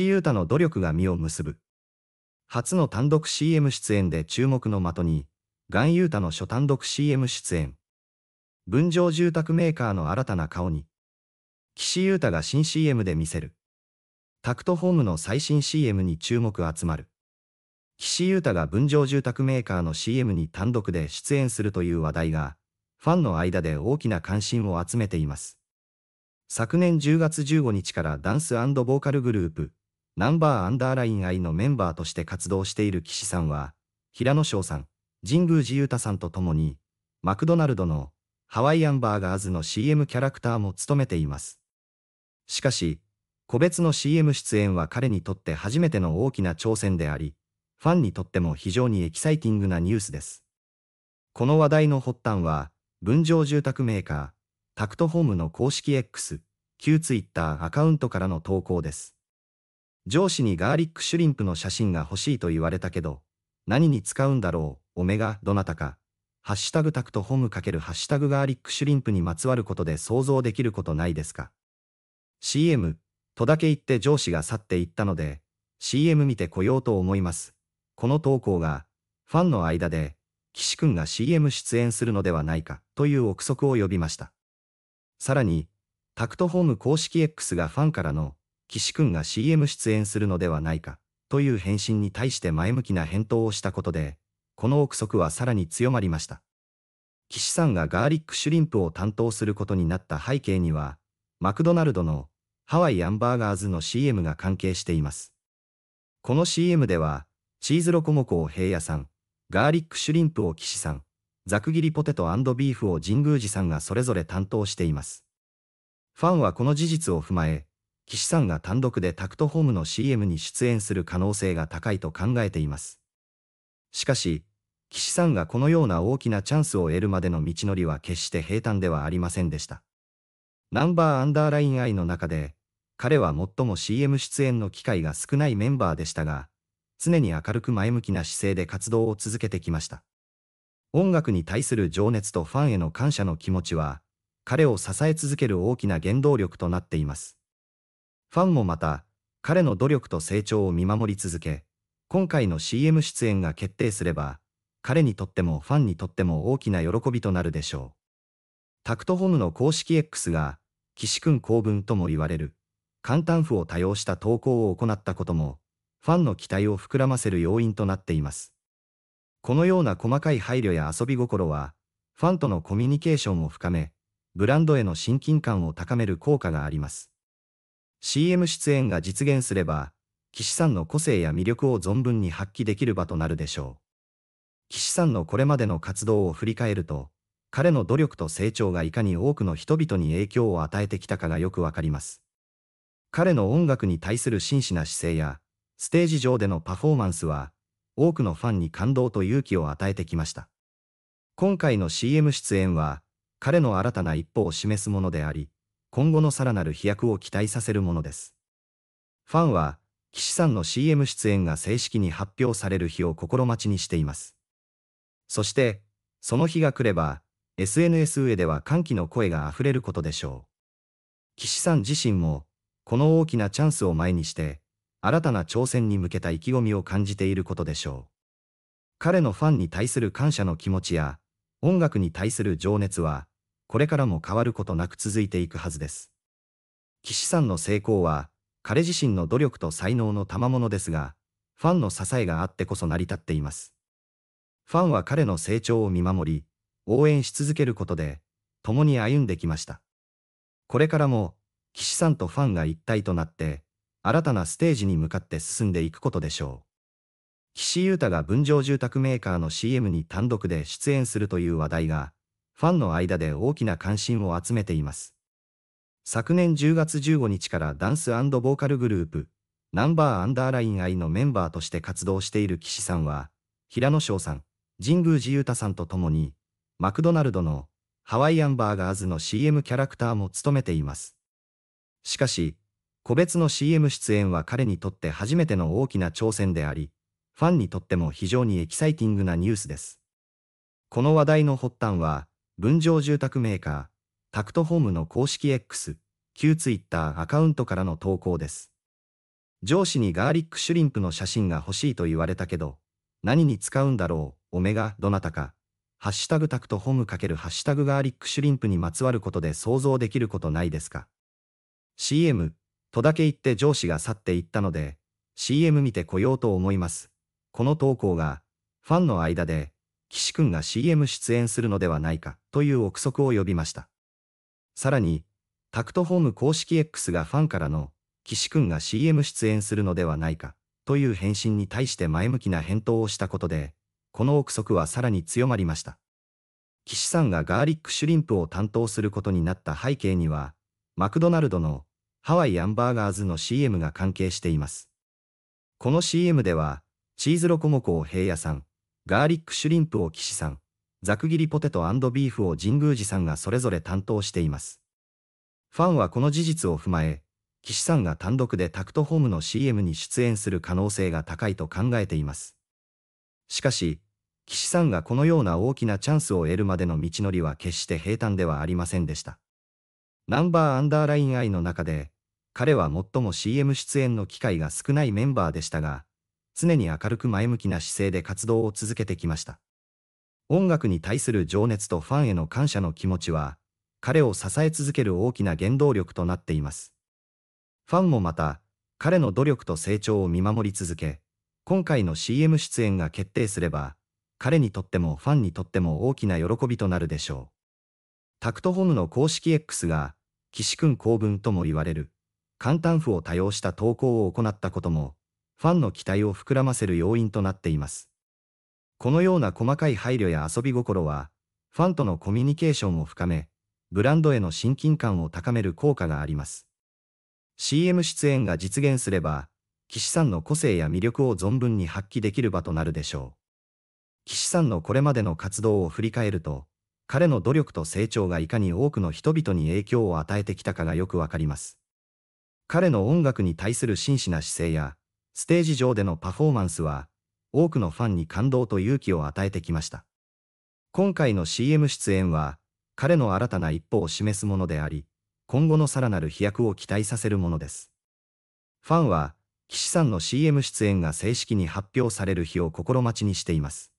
石井優太の努力が実を結ぶ。初の単独 CM 出演で注目の的に、ガン優太の初単独 CM 出演。分譲住宅メーカーの新たな顔に、岸優太が新 CM で見せる。タクトホームの最新 CM に注目集まる。岸優太が分譲住宅メーカーの CM に単独で出演するという話題が、ファンの間で大きな関心を集めています。昨年10月15日からダンスボーカルグループ、ナンバーアンダーライン I のメンバーとして活動している岸さんは、平野翔さん、神宮寺勇太さんと共に、マクドナルドのハワイアンバーガーズの CM キャラクターも務めています。しかし、個別の CM 出演は彼にとって初めての大きな挑戦であり、ファンにとっても非常にエキサイティングなニュースです。この話題の発端は、分譲住宅メーカー、タクトホームの公式 X、旧 Twitter アカウントからの投稿です。上司にガーリックシュリンプの写真が欲しいと言われたけど、何に使うんだろう、おめが、どなたか。ハッシュタグタクトホームかけるハッシュタグガーリックシュリンプにまつわることで想像できることないですか ?CM、とだけ言って上司が去っていったので、CM 見てこようと思います。この投稿が、ファンの間で、岸くんが CM 出演するのではないか、という憶測を呼びました。さらに、タクトホーム公式 X がファンからの、岸くんが CM 出演するのではないか、という返信に対して前向きな返答をしたことで、この憶測はさらに強まりました。岸さんがガーリックシュリンプを担当することになった背景には、マクドナルドのハワイアンバーガーズの CM が関係しています。この CM では、チーズロコモコを平野さん、ガーリックシュリンプを岸さん、ざく切りポテトビーフを神宮寺さんがそれぞれ担当しています。ファンはこの事実を踏まえ、岸さんが単独でタクトホームの CM に出演する可能性が高いと考えています。しかし、岸さんがこのような大きなチャンスを得るまでの道のりは決して平坦ではありませんでした。ナンバーアンダーライン I の中で、彼は最も CM 出演の機会が少ないメンバーでしたが、常に明るく前向きな姿勢で活動を続けてきました。音楽に対する情熱とファンへの感謝の気持ちは、彼を支え続ける大きな原動力となっています。ファンもまた、彼の努力と成長を見守り続け、今回の CM 出演が決定すれば、彼にとってもファンにとっても大きな喜びとなるでしょう。タクトホムの公式 X が、岸君公文とも言われる、簡単譜を多用した投稿を行ったことも、ファンの期待を膨らませる要因となっています。このような細かい配慮や遊び心は、ファンとのコミュニケーションを深め、ブランドへの親近感を高める効果があります。CM 出演が実現すれば、岸さんの個性や魅力を存分に発揮できる場となるでしょう。岸さんのこれまでの活動を振り返ると、彼の努力と成長がいかに多くの人々に影響を与えてきたかがよくわかります。彼の音楽に対する真摯な姿勢や、ステージ上でのパフォーマンスは、多くのファンに感動と勇気を与えてきました。今回の CM 出演は、彼の新たな一歩を示すものであり、今後のさらなる飛躍を期待させるものです。ファンは、岸さんの CM 出演が正式に発表される日を心待ちにしています。そして、その日が来れば、SNS 上では歓喜の声が溢れることでしょう。岸さん自身も、この大きなチャンスを前にして、新たな挑戦に向けた意気込みを感じていることでしょう。彼のファンに対する感謝の気持ちや、音楽に対する情熱は、これからも変わることなく続いていくはずです。岸さんの成功は、彼自身の努力と才能の賜物ですが、ファンの支えがあってこそ成り立っています。ファンは彼の成長を見守り、応援し続けることで、共に歩んできました。これからも、岸さんとファンが一体となって、新たなステージに向かって進んでいくことでしょう。岸優太が分譲住宅メーカーの CM に単独で出演するという話題が、ファンの間で大きな関心を集めています。昨年10月15日からダンスボーカルグループ、ナンバーアンダーライン愛のメンバーとして活動している岸さんは、平野翔さん、神宮寺勇太さんと共に、マクドナルドのハワイアンバーガーズの CM キャラクターも務めています。しかし、個別の CM 出演は彼にとって初めての大きな挑戦であり、ファンにとっても非常にエキサイティングなニュースです。この話題の発端は、分譲住宅メーカー、タクトホームの公式 X、旧 Twitter アカウントからの投稿です。上司にガーリックシュリンプの写真が欲しいと言われたけど、何に使うんだろう、オメガ、どなたか。ハッシュタグタクトホーム×ハッシュタグガーリックシュリンプにまつわることで想像できることないですか ?CM、とだけ言って上司が去っていったので、CM 見てこようと思います。この投稿が、ファンの間で、岸くんが CM 出演するのではないかという憶測を呼びました。さらに、タクトホーム公式 X がファンからの岸くんが CM 出演するのではないかという返信に対して前向きな返答をしたことで、この憶測はさらに強まりました。岸さんがガーリックシュリンプを担当することになった背景には、マクドナルドのハワイアンバーガーズの CM が関係しています。この CM では、チーズロコモコを平野さん、ガーリックシュリンプを岸さん、ザク切りポテトビーフを神宮寺さんがそれぞれ担当しています。ファンはこの事実を踏まえ、岸さんが単独でタクトホームの CM に出演する可能性が高いと考えています。しかし、岸さんがこのような大きなチャンスを得るまでの道のりは決して平坦ではありませんでした。ナンバーアンダーラインイの中で、彼は最も CM 出演の機会が少ないメンバーでしたが、常に明るく前向きな姿勢で活動を続けてきました。音楽に対する情熱とファンへの感謝の気持ちは、彼を支え続ける大きな原動力となっています。ファンもまた、彼の努力と成長を見守り続け、今回の CM 出演が決定すれば、彼にとってもファンにとっても大きな喜びとなるでしょう。タクトホームの公式 X が、岸君公文とも言われる、簡単譜を多用した投稿を行ったことも、ファンの期待を膨らませる要因となっています。このような細かい配慮や遊び心は、ファンとのコミュニケーションを深め、ブランドへの親近感を高める効果があります。CM 出演が実現すれば、岸さんの個性や魅力を存分に発揮できる場となるでしょう。岸さんのこれまでの活動を振り返ると、彼の努力と成長がいかに多くの人々に影響を与えてきたかがよくわかります。彼の音楽に対する真摯な姿勢や、ステージ上でのパフォーマンスは、多くのファンに感動と勇気を与えてきました。今回の CM 出演は、彼の新たな一歩を示すものであり、今後のさらなる飛躍を期待させるものです。ファンは、岸さんの CM 出演が正式に発表される日を心待ちにしています。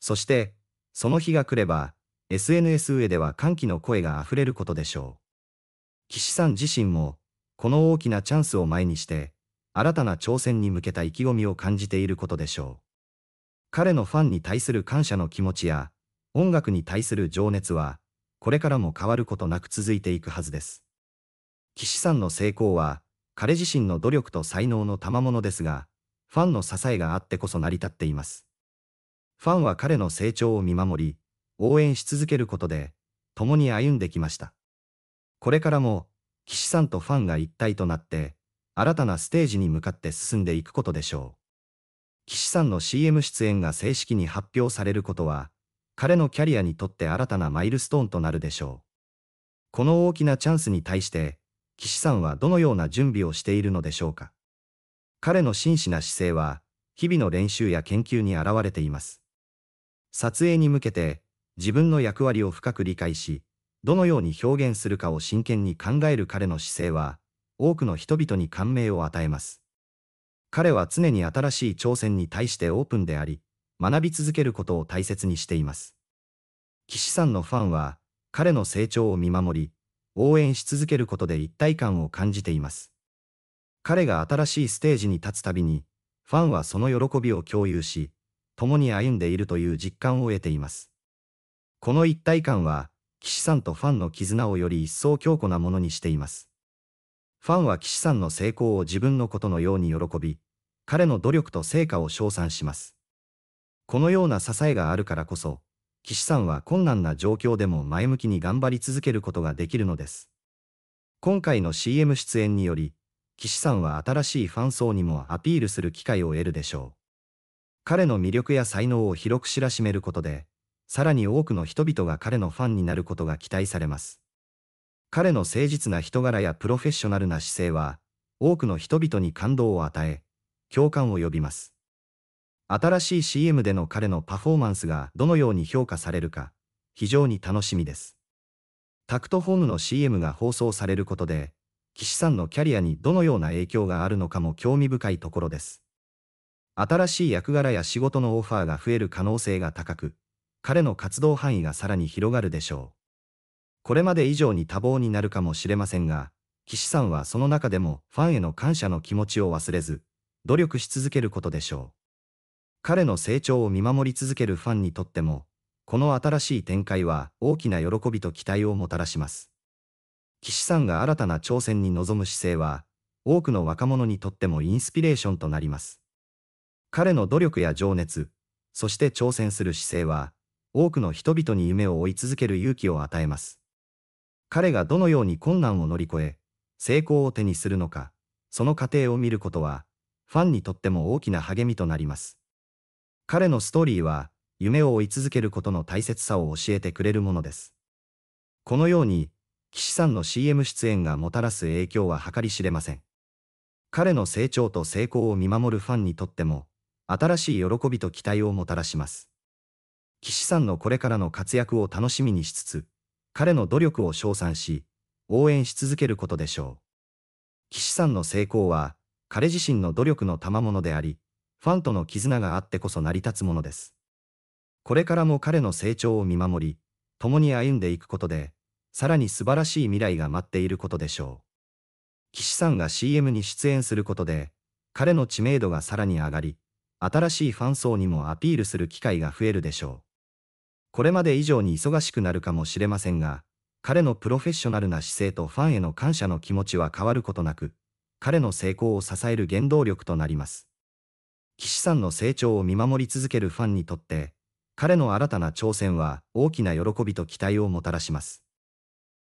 そして、その日が来れば、SNS 上では歓喜の声が溢れることでしょう。岸さん自身も、この大きなチャンスを前にして、新たな挑戦に向けた意気込みを感じていることでしょう。彼のファンに対する感謝の気持ちや、音楽に対する情熱は、これからも変わることなく続いていくはずです。岸さんの成功は、彼自身の努力と才能の賜物ですが、ファンの支えがあってこそ成り立っています。ファンは彼の成長を見守り、応援し続けることで、共に歩んできました。これからも、岸さんとファンが一体となって、新たなステージに向かって進んでいくことでしょう。岸さんの CM 出演が正式に発表されることは、彼のキャリアにとって新たなマイルストーンとなるでしょう。この大きなチャンスに対して、岸さんはどのような準備をしているのでしょうか。彼の真摯な姿勢は、日々の練習や研究に現れています。撮影に向けて、自分の役割を深く理解し、どのように表現するかを真剣に考える彼の姿勢は、多くの人々に感銘を与えます。彼は常に新しい挑戦に対してオープンであり、学び続けることを大切にしています。岸さんのファンは、彼の成長を見守り、応援し続けることで一体感を感じています。彼が新しいステージに立つたびに、ファンはその喜びを共有し、共に歩んでいるという実感を得ています。この一体感は、岸さんとファンの絆をより一層強固なものにしています。ファンは岸さんの成功を自分のことのように喜び、彼の努力と成果を称賛します。このような支えがあるからこそ、岸さんは困難な状況でも前向きに頑張り続けることができるのです。今回の CM 出演により、岸さんは新しいファン層にもアピールする機会を得るでしょう。彼の魅力や才能を広く知らしめることで、さらに多くの人々が彼のファンになることが期待されます。彼の誠実な人柄やプロフェッショナルな姿勢は、多くの人々に感動を与え、共感を呼びます。新しい CM での彼のパフォーマンスがどのように評価されるか、非常に楽しみです。タクトホームの CM が放送されることで、岸さんのキャリアにどのような影響があるのかも興味深いところです。新しい役柄や仕事のオファーが増える可能性が高く、彼の活動範囲がさらに広がるでしょう。これまで以上に多忙になるかもしれませんが、岸さんはその中でもファンへの感謝の気持ちを忘れず、努力し続けることでしょう。彼の成長を見守り続けるファンにとっても、この新しい展開は大きな喜びと期待をもたらします。岸さんが新たな挑戦に臨む姿勢は、多くの若者にとってもインスピレーションとなります。彼の努力や情熱、そして挑戦する姿勢は、多くの人々に夢を追い続ける勇気を与えます。彼がどのように困難を乗り越え、成功を手にするのか、その過程を見ることは、ファンにとっても大きな励みとなります。彼のストーリーは、夢を追い続けることの大切さを教えてくれるものです。このように、岸さんの CM 出演がもたらす影響は計り知れません。彼の成長と成功を見守るファンにとっても、新しい喜びと期待をもたらします。岸さんのこれからの活躍を楽しみにしつつ、彼の努力を称賛し、応援し続けることでしょう。岸さんの成功は、彼自身の努力の賜物であり、ファンとの絆があってこそ成り立つものです。これからも彼の成長を見守り、共に歩んでいくことで、さらに素晴らしい未来が待っていることでしょう。岸さんが CM に出演することで、彼の知名度がさらに上がり、新しいファン層にもアピールする機会が増えるでしょう。これまで以上に忙しくなるかもしれませんが、彼のプロフェッショナルな姿勢とファンへの感謝の気持ちは変わることなく、彼の成功を支える原動力となります。岸さんの成長を見守り続けるファンにとって、彼の新たな挑戦は大きな喜びと期待をもたらします。